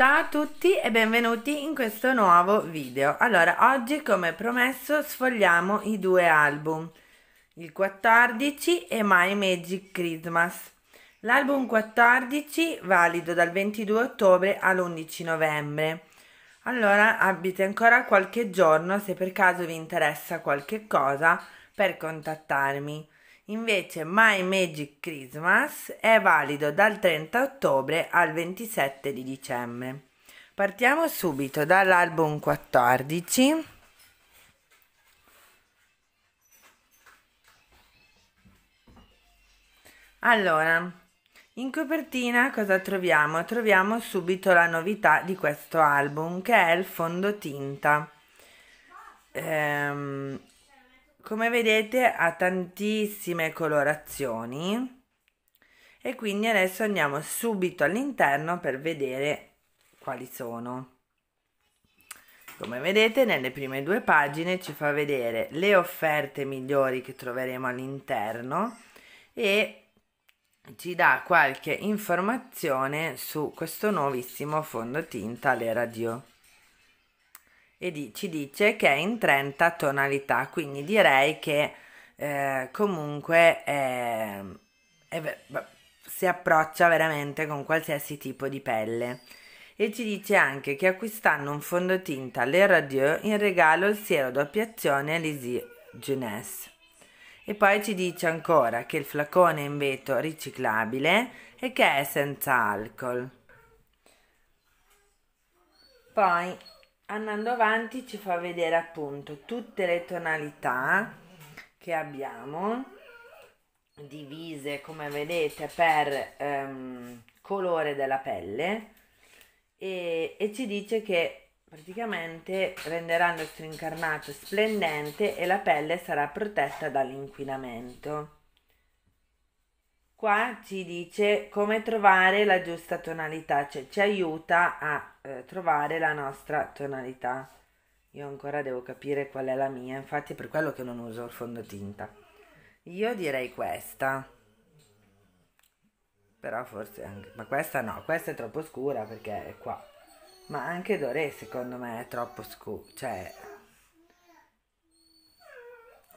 Ciao a tutti e benvenuti in questo nuovo video. Allora, oggi come promesso sfogliamo i due album, il 14 e My Magic Christmas. L'album 14 valido dal 22 ottobre all'11 novembre. Allora, abbiate ancora qualche giorno se per caso vi interessa qualche cosa per contattarmi. Invece My Magic Christmas è valido dal 30 ottobre al 27 di dicembre. Partiamo subito dall'album 14. Allora, in copertina cosa troviamo? Troviamo subito la novità di questo album che è il fondotinta. Ehm, come vedete ha tantissime colorazioni e quindi adesso andiamo subito all'interno per vedere quali sono come vedete nelle prime due pagine ci fa vedere le offerte migliori che troveremo all'interno e ci dà qualche informazione su questo nuovissimo fondotinta le radio e di, ci dice che è in 30 tonalità, quindi direi che eh, comunque è, è, si approccia veramente con qualsiasi tipo di pelle. E ci dice anche che acquistando un fondotinta Le Radieux in regalo il siero doppiazione Alisie Jeunesse. E poi ci dice ancora che il flacone è in vetro riciclabile e che è senza alcol. Poi andando avanti ci fa vedere appunto tutte le tonalità che abbiamo divise come vedete per ehm, colore della pelle e, e ci dice che praticamente renderà il nostro incarnato splendente e la pelle sarà protetta dall'inquinamento. Qua ci dice come trovare la giusta tonalità, cioè ci aiuta a eh, trovare la nostra tonalità. Io ancora devo capire qual è la mia, infatti è per quello che non uso il fondotinta. Io direi questa. Però forse anche... Ma questa no, questa è troppo scura perché è qua. Ma anche Doré secondo me è troppo scura. Cioè...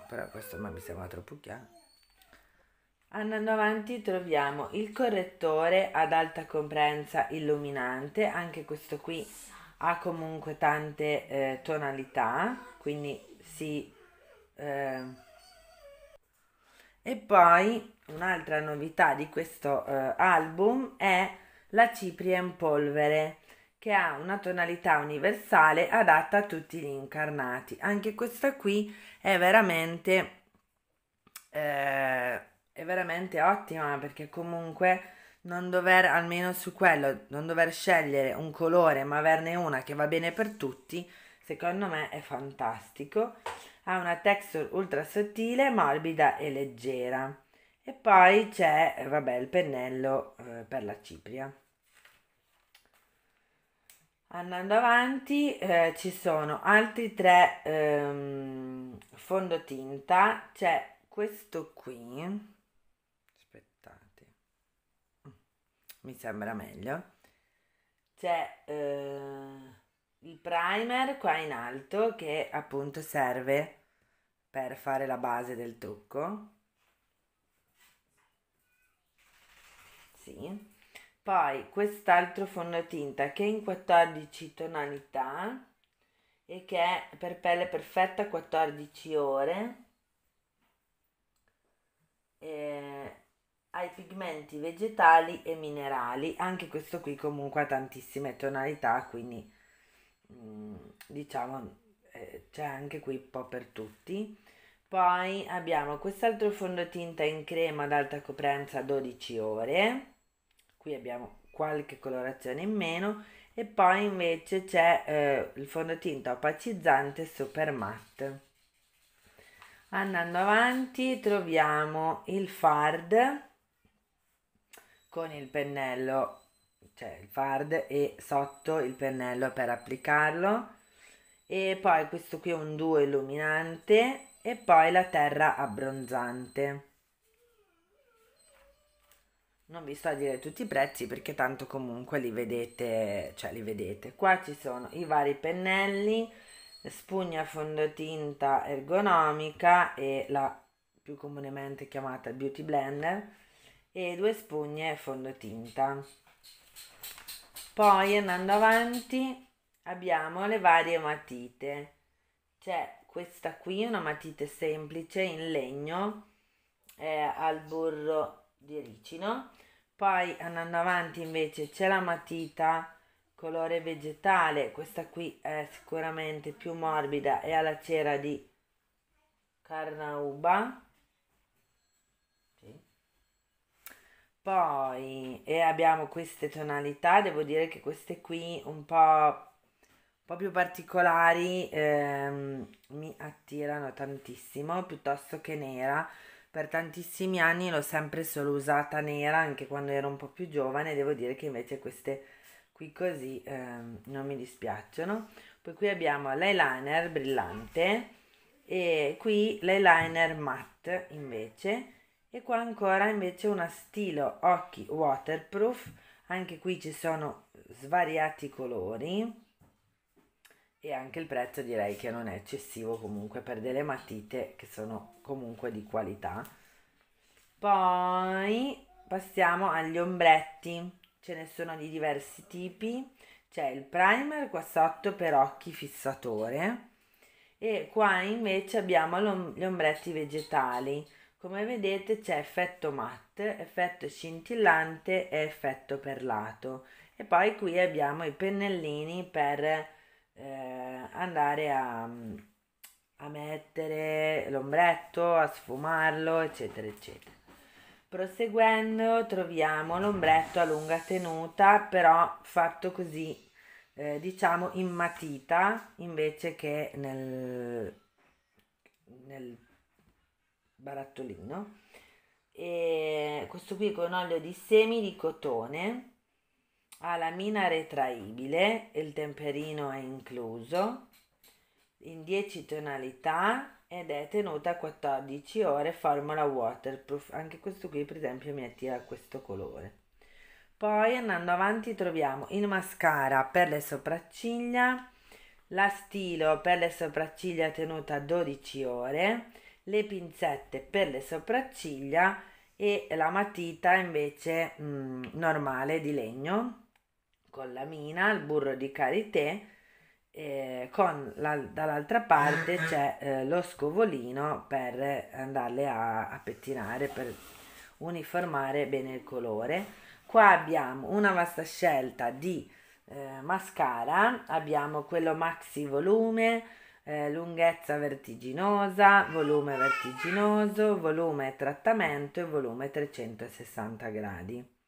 Però questo mi sembra troppo chiaro. Andando avanti troviamo il correttore ad alta comprensa illuminante, anche questo qui ha comunque tante eh, tonalità, quindi si... Eh. E poi un'altra novità di questo eh, album è la cipria in polvere, che ha una tonalità universale adatta a tutti gli incarnati. Anche questa qui è veramente eh, è veramente ottima perché comunque non dover, almeno su quello, non dover scegliere un colore ma averne una che va bene per tutti, secondo me è fantastico. Ha una texture ultra sottile, morbida e leggera. E poi c'è, vabbè, il pennello eh, per la cipria. Andando avanti eh, ci sono altri tre ehm, fondotinta, c'è questo qui mi sembra meglio. C'è eh, il primer qua in alto che appunto serve per fare la base del trucco. Sì. Poi quest'altro fondotinta che è in 14 tonalità e che è per pelle perfetta 14 ore. E ai pigmenti vegetali e minerali. Anche questo qui comunque ha tantissime tonalità, quindi mm, diciamo eh, c'è anche qui un po' per tutti. Poi abbiamo quest'altro fondotinta in crema ad alta coprenza 12 ore. Qui abbiamo qualche colorazione in meno e poi invece c'è eh, il fondotinta opacizzante super matte. Andando avanti troviamo il fard con il pennello, cioè il fard e sotto il pennello per applicarlo e poi questo qui è un 2 illuminante e poi la terra abbronzante. Non vi sto a dire tutti i prezzi perché tanto comunque li vedete, cioè li vedete. Qua ci sono i vari pennelli, spugna fondotinta ergonomica e la più comunemente chiamata beauty blender e due spugne fondotinta. Poi andando avanti abbiamo le varie matite. C'è questa qui, una matite semplice in legno eh, al burro di ricino. Poi andando avanti invece c'è la matita colore vegetale, questa qui è sicuramente più morbida e ha la cera di carnauba Poi, e abbiamo queste tonalità, devo dire che queste qui un po', un po più particolari ehm, mi attirano tantissimo, piuttosto che nera. Per tantissimi anni l'ho sempre solo usata nera, anche quando ero un po' più giovane, devo dire che invece queste qui così ehm, non mi dispiacciono. Poi qui abbiamo l'eyeliner brillante e qui l'eyeliner matte invece e qua ancora invece una stilo occhi waterproof anche qui ci sono svariati colori e anche il prezzo direi che non è eccessivo comunque per delle matite che sono comunque di qualità poi passiamo agli ombretti ce ne sono di diversi tipi c'è il primer qua sotto per occhi fissatore e qua invece abbiamo gli ombretti vegetali come vedete c'è effetto matte, effetto scintillante e effetto perlato. E poi qui abbiamo i pennellini per eh, andare a, a mettere l'ombretto, a sfumarlo, eccetera, eccetera. Proseguendo troviamo l'ombretto a lunga tenuta, però fatto così, eh, diciamo in matita, invece che nel, nel barattolino e questo qui con olio di semi di cotone ha la mina retraibile il temperino è incluso in 10 tonalità ed è tenuta 14 ore formula waterproof anche questo qui per esempio mi attira questo colore poi andando avanti troviamo il mascara per le sopracciglia la stilo per le sopracciglia tenuta 12 ore le pinzette per le sopracciglia e la matita invece mh, mm, normale di legno con la mina, il burro di karité, eh, con la, dall'altra parte c'è eh, lo scovolino per andarle a, a pettinare, per uniformare bene il colore. Qua abbiamo una vasta scelta di eh, mascara, abbiamo quello maxi volume, eh, lunghezza vertiginosa, volume vertiginoso, volume trattamento e volume 360 gradi.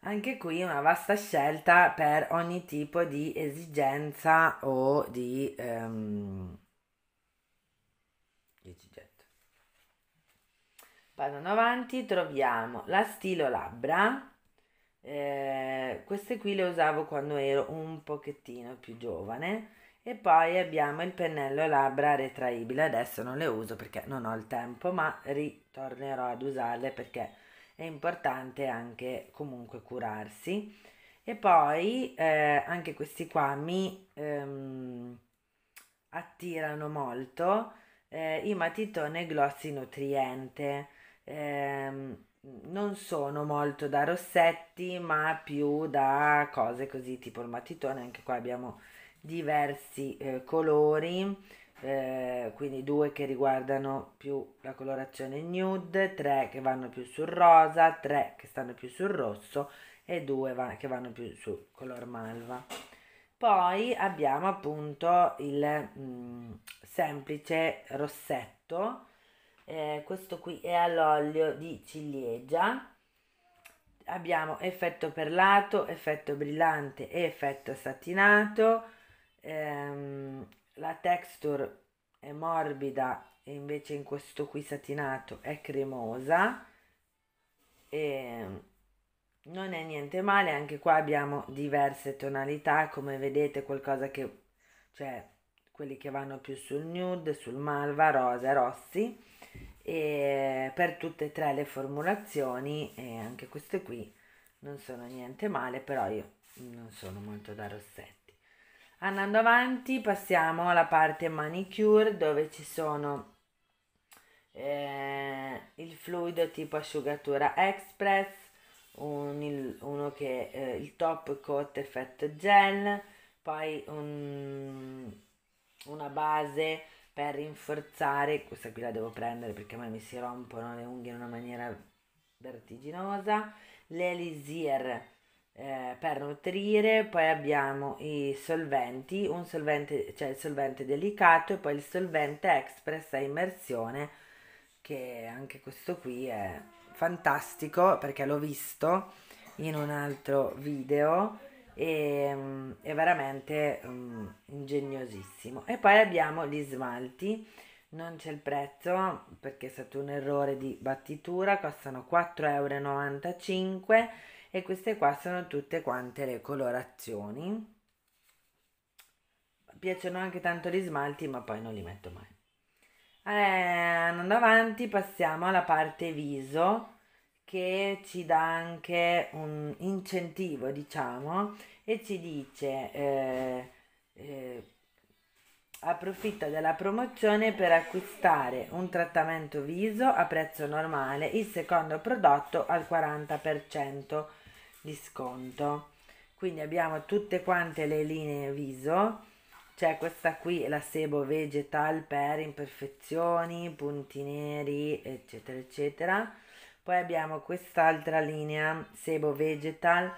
Anche qui una vasta scelta per ogni tipo di esigenza o di ehm, Vado avanti, troviamo la stilo labbra. Eh, queste qui le usavo quando ero un pochettino più giovane e poi abbiamo il pennello labbra retraibile adesso non le uso perché non ho il tempo ma ritornerò ad usarle perché è importante anche comunque curarsi e poi eh, anche questi qua mi ehm, attirano molto eh, i matitone glossi nutriente eh, non sono molto da rossetti ma più da cose così tipo il matitone anche qua abbiamo diversi eh, colori, eh, quindi due che riguardano più la colorazione nude, tre che vanno più sul rosa, tre che stanno più sul rosso e due va- che vanno più sul color malva. Poi abbiamo appunto il mm, semplice rossetto, eh, questo qui è all'olio di ciliegia. Abbiamo effetto perlato, effetto brillante e effetto satinato ehm, la texture è morbida e invece in questo qui satinato è cremosa e ehm, non è niente male anche qua abbiamo diverse tonalità come vedete qualcosa che cioè quelli che vanno più sul nude sul malva rosa rossi e per tutte e tre le formulazioni e anche queste qui non sono niente male però io non sono molto da rossetto Andando avanti passiamo alla parte manicure dove ci sono eh, il fluido tipo asciugatura express, un, il, uno che eh, il top coat effect gel, poi un, una base per rinforzare, questa qui la devo prendere perché a me mi si rompono le unghie in una maniera vertiginosa, l'elisier eh, per nutrire, poi abbiamo i solventi, un solvente, cioè il solvente delicato e poi il solvente express a immersione, che anche questo qui è fantastico perché l'ho visto in un altro video e mm, è veramente um, ingegnosissimo. E poi abbiamo gli smalti, non c'è il prezzo perché è stato un errore di battitura, costano 4,95 euro e queste qua sono tutte quante le colorazioni mi piacciono anche tanto gli smalti ma poi non li metto mai eh, andando avanti passiamo alla parte viso che ci dà anche un incentivo diciamo e ci dice eh, eh, approfitta della promozione per acquistare un trattamento viso a prezzo normale, il secondo prodotto al 40% di sconto. Quindi abbiamo tutte quante le linee viso, c'è questa qui, la sebo vegetal per imperfezioni, punti neri, eccetera, eccetera. Poi abbiamo quest'altra linea, sebo vegetal,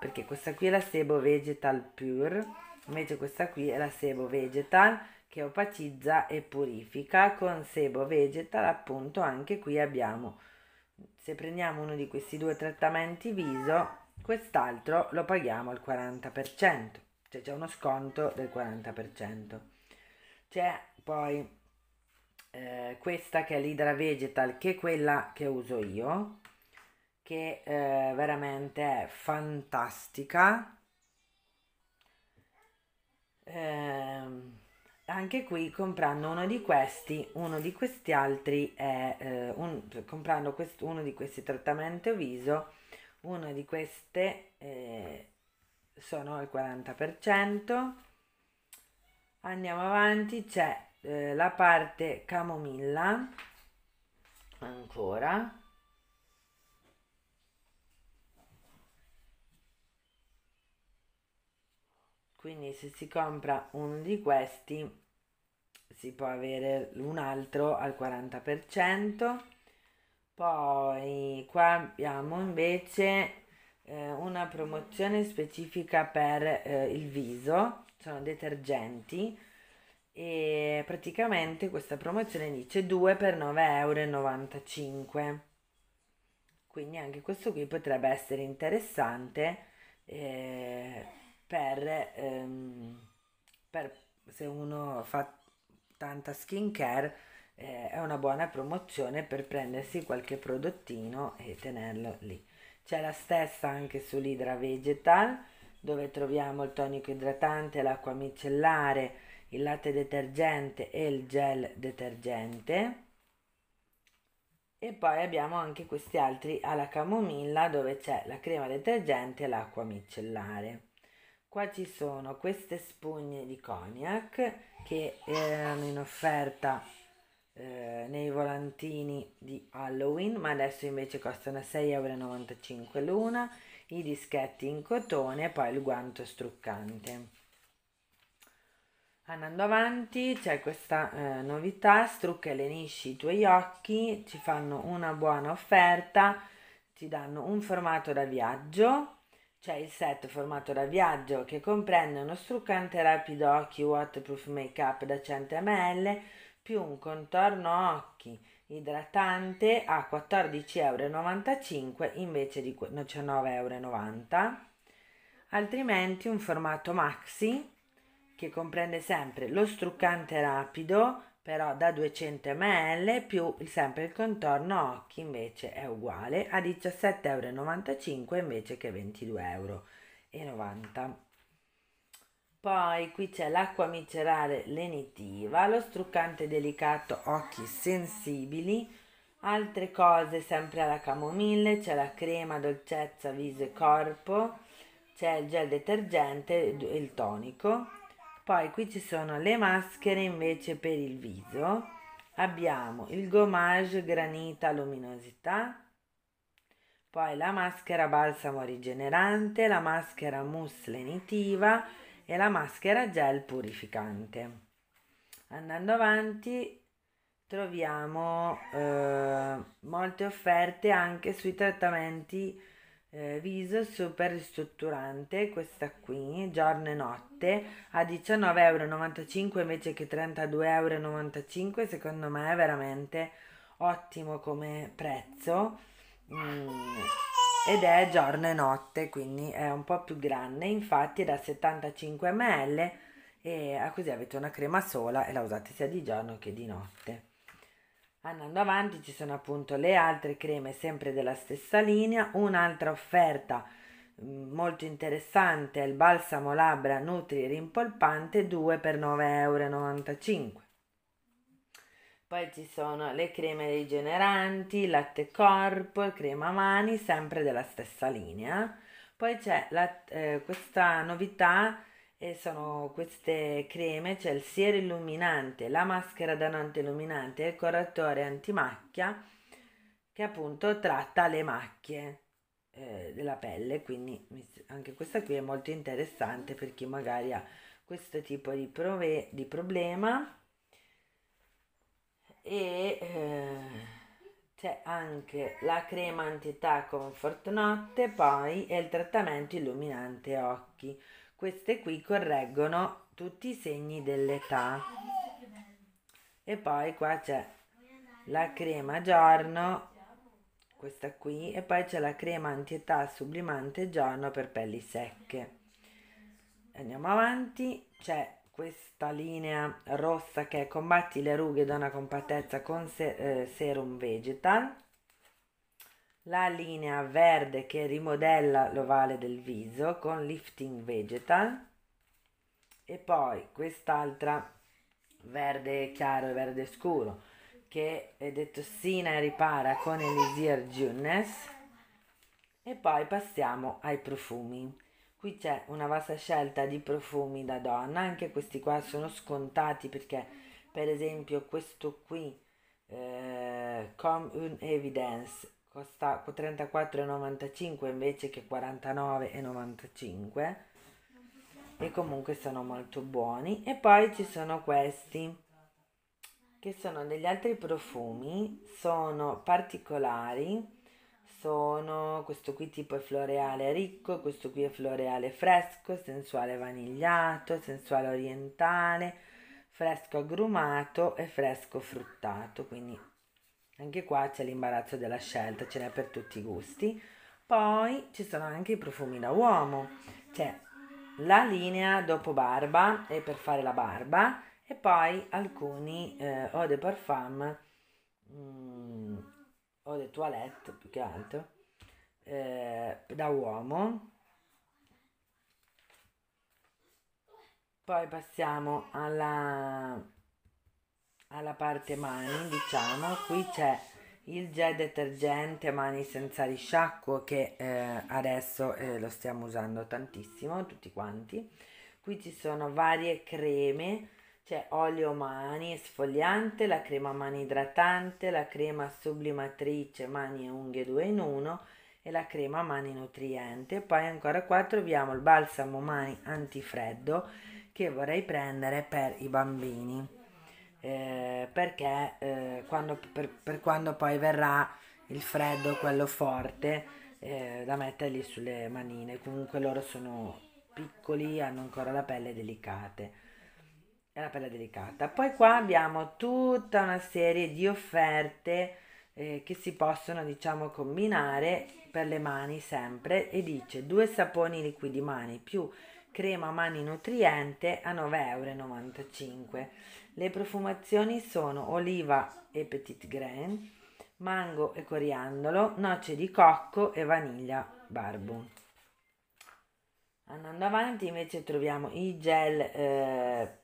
perché questa qui è la sebo vegetal pure Invece questa qui è la sebo vegetal che opacizza e purifica. Con sebo vegetal appunto anche qui abbiamo, se prendiamo uno di questi due trattamenti viso, quest'altro lo paghiamo al 40%, cioè c'è uno sconto del 40%. C'è poi eh, questa che è l'Hydra Vegetal, che è quella che uso io, che eh, veramente è fantastica eh, anche qui comprando uno di questi, uno di questi altri è eh, un, cioè, comprando quest, uno di questi trattamento viso, una di queste eh, sono al 40%. Andiamo avanti, c'è eh, la parte camomilla ancora quindi se si compra uno di questi si può avere un altro al 40% poi qua abbiamo invece eh, una promozione specifica per eh, il viso sono detergenti e praticamente questa promozione dice 2 per 9,95 euro quindi anche questo qui potrebbe essere interessante eh, per, ehm, per se uno fa tanta skincare eh, è una buona promozione per prendersi qualche prodottino e tenerlo lì. C'è la stessa anche sull'Hydra Vegetal dove troviamo il tonico idratante, l'acqua micellare, il latte detergente e il gel detergente. E poi abbiamo anche questi altri alla camomilla dove c'è la crema detergente e l'acqua micellare. Qua ci sono queste spugne di cognac che erano in offerta eh, nei volantini di Halloween, ma adesso invece costano 6,95 euro l'una, i dischetti in cotone e poi il guanto struccante. Andando avanti c'è questa eh, novità, strucca e lenisci i tuoi occhi, ci fanno una buona offerta, ti danno un formato da viaggio c'è il set formato da viaggio che comprende uno struccante rapido occhi waterproof make up da 100 ml più un contorno occhi idratante a 14,95 euro invece di 19,90 euro. Altrimenti un formato maxi che comprende sempre lo struccante rapido però da 200 ml più sempre il contorno occhi invece è uguale a 17,95 euro invece che 22,90 euro. Poi qui c'è l'acqua micerale lenitiva, lo struccante delicato occhi sensibili, altre cose sempre alla camomille, c'è la crema dolcezza viso e corpo, c'è il gel detergente e il tonico poi qui ci sono le maschere invece per il viso. Abbiamo il gommage granita luminosità, poi la maschera balsamo rigenerante, la maschera mousse lenitiva e la maschera gel purificante. Andando avanti troviamo eh, molte offerte anche sui trattamenti eh, viso super ristrutturante, questa qui, giorno e notte, a 19,95€ invece che 32,95€, secondo me è veramente ottimo come prezzo. Mm, ed è giorno e notte, quindi è un po' più grande, infatti è da 75 ml e ah, così avete una crema sola e la usate sia di giorno che di notte. Andando avanti ci sono appunto le altre creme sempre della stessa linea, un'altra offerta mm, molto interessante è il balsamo labbra Nutri rimpolpante 2 per 9,95 euro. Poi ci sono le creme rigeneranti, latte corpo, crema mani, sempre della stessa linea. Poi c'è la, eh, questa novità e sono queste creme, c'è cioè il siero illuminante, la maschera da notte illuminante e il correttore antimacchia che appunto tratta le macchie eh, della pelle, quindi anche questa qui è molto interessante per chi magari ha questo tipo di, prove, di problema. E eh, c'è anche la crema antità comfort notte, poi e il trattamento illuminante occhi queste qui correggono tutti i segni dell'età. E poi qua c'è la crema giorno, questa qui, e poi c'è la crema antietà sublimante giorno per pelli secche. Andiamo avanti, c'è questa linea rossa che è combatti le rughe da una compattezza con eh, serum vegetal la linea verde che rimodella l'ovale del viso con lifting vegetal e poi quest'altra verde chiaro e verde scuro che è detossina e ripara con Elisir Juness e poi passiamo ai profumi qui c'è una vasta scelta di profumi da donna anche questi qua sono scontati perché per esempio questo qui eh, Come un Evidence costa 34,95 invece che 49,95 e comunque sono molto buoni e poi ci sono questi che sono degli altri profumi sono particolari sono questo qui tipo è floreale ricco questo qui è floreale fresco sensuale vanigliato sensuale orientale fresco agrumato e fresco fruttato quindi anche qua c'è l'imbarazzo della scelta, ce n'è per tutti i gusti. Poi ci sono anche i profumi da uomo. C'è la linea dopo barba e per fare la barba e poi alcuni eh, eau de parfum mm, eau de toilette più che altro eh, da uomo. Poi passiamo alla alla parte mani, diciamo, qui c'è il gel detergente mani senza risciacquo che eh, adesso eh, lo stiamo usando tantissimo tutti quanti. Qui ci sono varie creme, c'è olio mani sfogliante la crema mani idratante, la crema sublimatrice mani e unghie 2 in 1 e la crema mani nutriente. Poi ancora qua troviamo il balsamo mani antifreddo che vorrei prendere per i bambini eh, perché eh, quando, per, per, quando poi verrà il freddo, quello forte, eh, da metterli sulle manine. Comunque loro sono piccoli, hanno ancora la pelle delicata. È la pelle delicata. Poi qua abbiamo tutta una serie di offerte eh, che si possono diciamo combinare per le mani sempre e dice due saponi liquidi mani più crema mani nutriente a 9,95 euro le profumazioni sono oliva e petit grain, mango e coriandolo, noce di cocco e vaniglia barbu. Andando avanti invece troviamo i gel eh,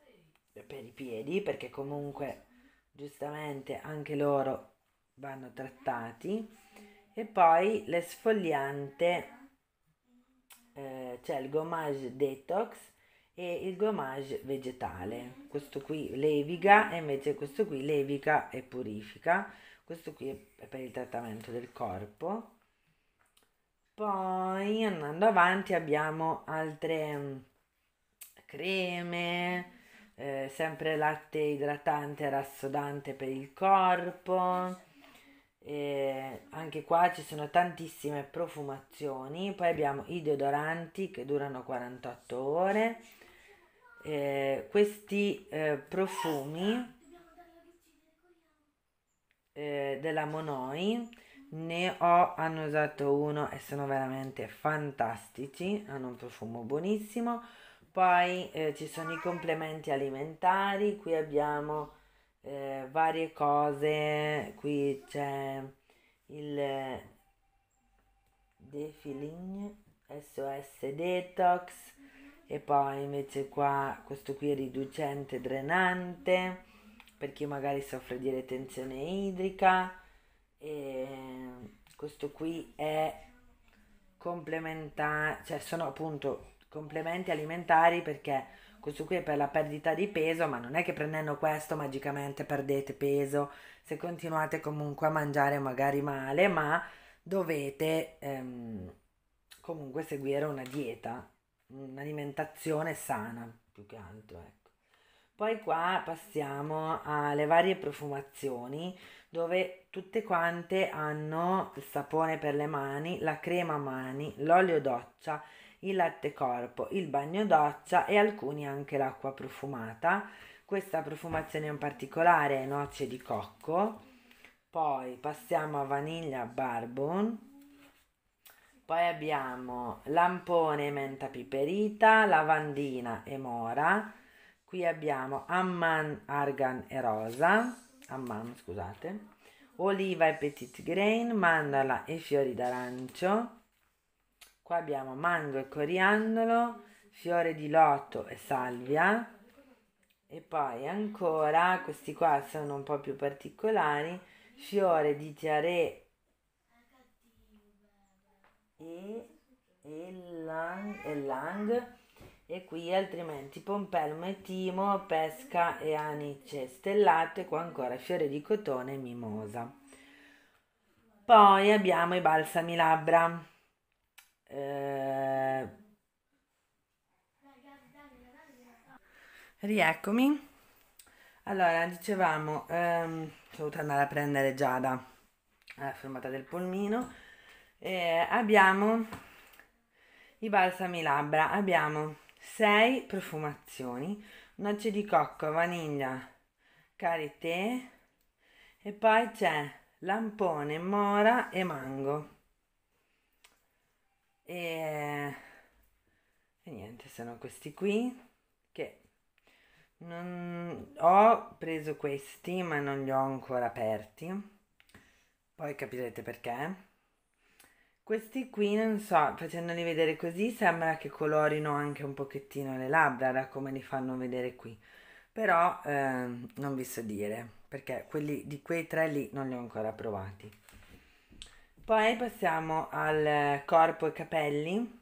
per i piedi perché comunque giustamente anche loro vanno trattati e poi l'esfoliante eh, c'è cioè il gommage detox e il gommage vegetale. Questo qui leviga e invece questo qui leviga e purifica. Questo qui è per il trattamento del corpo. Poi andando avanti abbiamo altre mm, creme, eh, sempre latte idratante e rassodante per il corpo. E anche qua ci sono tantissime profumazioni. Poi abbiamo i deodoranti che durano 48 ore eh, questi eh, profumi eh, della Monoi ne ho hanno usato uno e sono veramente fantastici hanno un profumo buonissimo poi eh, ci sono i complementi alimentari qui abbiamo eh, varie cose qui c'è il defiling sos detox e poi invece qua questo qui è riducente e drenante per chi magari soffre di retenzione idrica e questo qui è complementare cioè sono appunto complementi alimentari perché questo qui è per la perdita di peso ma non è che prendendo questo magicamente perdete peso se continuate comunque a mangiare magari male ma dovete ehm, comunque seguire una dieta un'alimentazione sana più che altro. Ecco. Poi qua passiamo alle varie profumazioni dove tutte quante hanno il sapone per le mani, la crema mani, l'olio doccia, il latte corpo, il bagno doccia e alcuni anche l'acqua profumata. Questa profumazione in particolare è noce di cocco. Poi passiamo a vaniglia barbon, poi abbiamo lampone e menta piperita, lavandina e mora. Qui abbiamo amman, argan e rosa, amman scusate, oliva e petit grain, mandala e fiori d'arancio. Qua abbiamo mango e coriandolo, fiore di loto e salvia. E poi ancora, questi qua sono un po' più particolari, fiore di tiare e, e, lang, e lang e qui altrimenti pompelmo e timo, pesca e anice stellate, qua ancora fiore di cotone e mimosa. Poi abbiamo i balsami labbra. Eh... Rieccomi. Allora, dicevamo, ehm, sono andare a prendere Giada la fermata del polmino eh, abbiamo i balsami labbra, abbiamo 6 profumazioni, noce di cocco, vaniglia, karité e poi c'è lampone, mora e mango. E, e niente, sono questi qui che non, ho preso questi ma non li ho ancora aperti. Poi capirete perché. Questi qui, non so, facendoli vedere così sembra che colorino anche un pochettino le labbra da come li fanno vedere qui. Però eh, non vi so dire, perché quelli di quei tre lì non li ho ancora provati. Poi passiamo al corpo e capelli.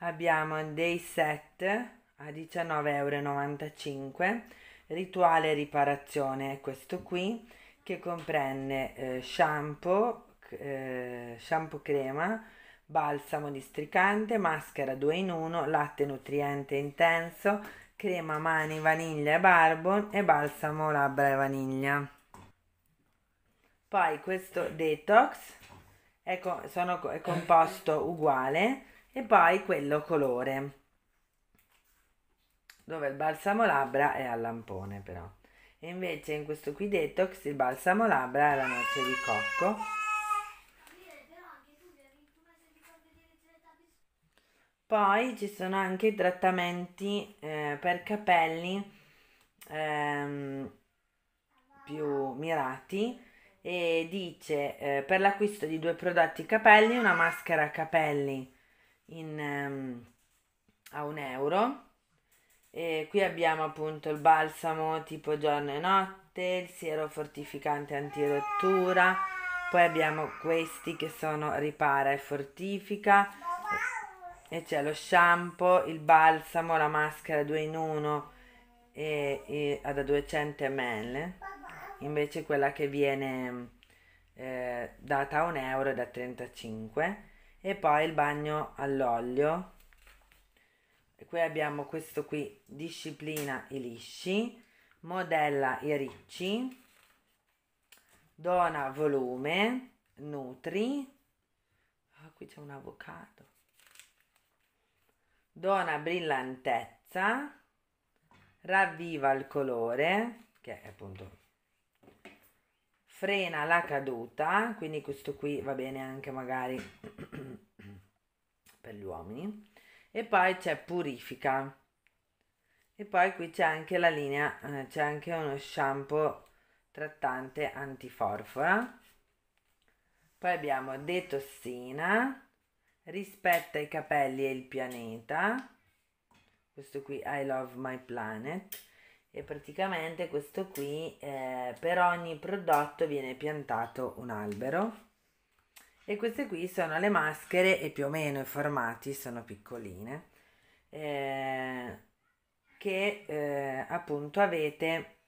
Abbiamo dei set a 19,95 euro. Rituale riparazione questo qui che comprende eh, shampoo, eh, shampoo crema, balsamo districante, maschera 2 in 1, latte nutriente intenso, crema mani vaniglia e barbon e balsamo labbra e vaniglia. Poi questo detox è, ecco, co- sono, è composto uguale e poi quello colore dove il balsamo labbra è al lampone però. E invece in questo qui detox il balsamo labbra è la noce di cocco Poi ci sono anche i trattamenti eh, per capelli ehm, più mirati e dice eh, per l'acquisto di due prodotti capelli una maschera capelli in, ehm, a un euro e qui abbiamo appunto il balsamo tipo giorno e notte il siero fortificante anti rottura poi abbiamo questi che sono ripara e fortifica e c'è lo shampoo, il balsamo, la maschera 2 in 1 e, e, da 200 ml invece quella che viene eh, data a 1 euro è da 35 e poi il bagno all'olio e qui abbiamo questo qui disciplina i lisci modella i ricci dona volume nutri ah, qui c'è un avocado dona brillantezza, ravviva il colore, che è appunto frena la caduta, quindi questo qui va bene anche magari per gli uomini, e poi c'è purifica. E poi qui c'è anche la linea, eh, c'è anche uno shampoo trattante antiforfora. Poi abbiamo detossina, rispetta i capelli e il pianeta questo qui I love my planet e praticamente questo qui eh, per ogni prodotto viene piantato un albero e queste qui sono le maschere e più o meno i formati sono piccoline eh, che eh, appunto avete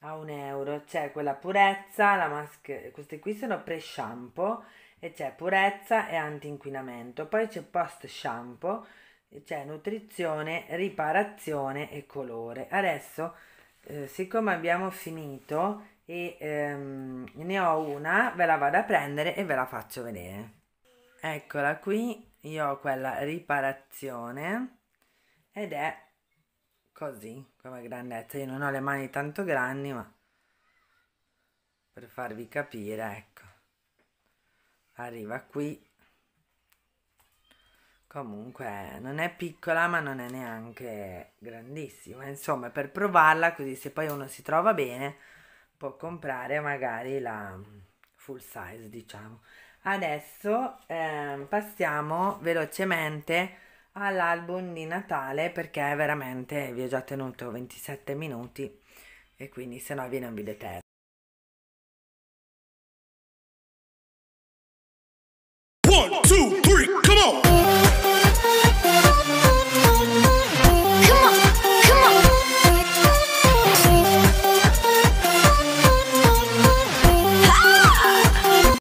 a un euro c'è quella purezza la maschera queste qui sono pre shampoo e c'è purezza e anti-inquinamento. Poi c'è post shampoo, c'è nutrizione, riparazione e colore. Adesso, eh, siccome abbiamo finito e ehm, ne ho una, ve la vado a prendere e ve la faccio vedere. Eccola qui, io ho quella riparazione ed è così come grandezza. Io non ho le mani tanto grandi, ma per farvi capire, ecco arriva qui comunque non è piccola ma non è neanche grandissima insomma per provarla così se poi uno si trova bene può comprare magari la full size diciamo adesso eh, passiamo velocemente all'album di Natale perché veramente vi ho già tenuto 27 minuti e quindi se no viene un video eterno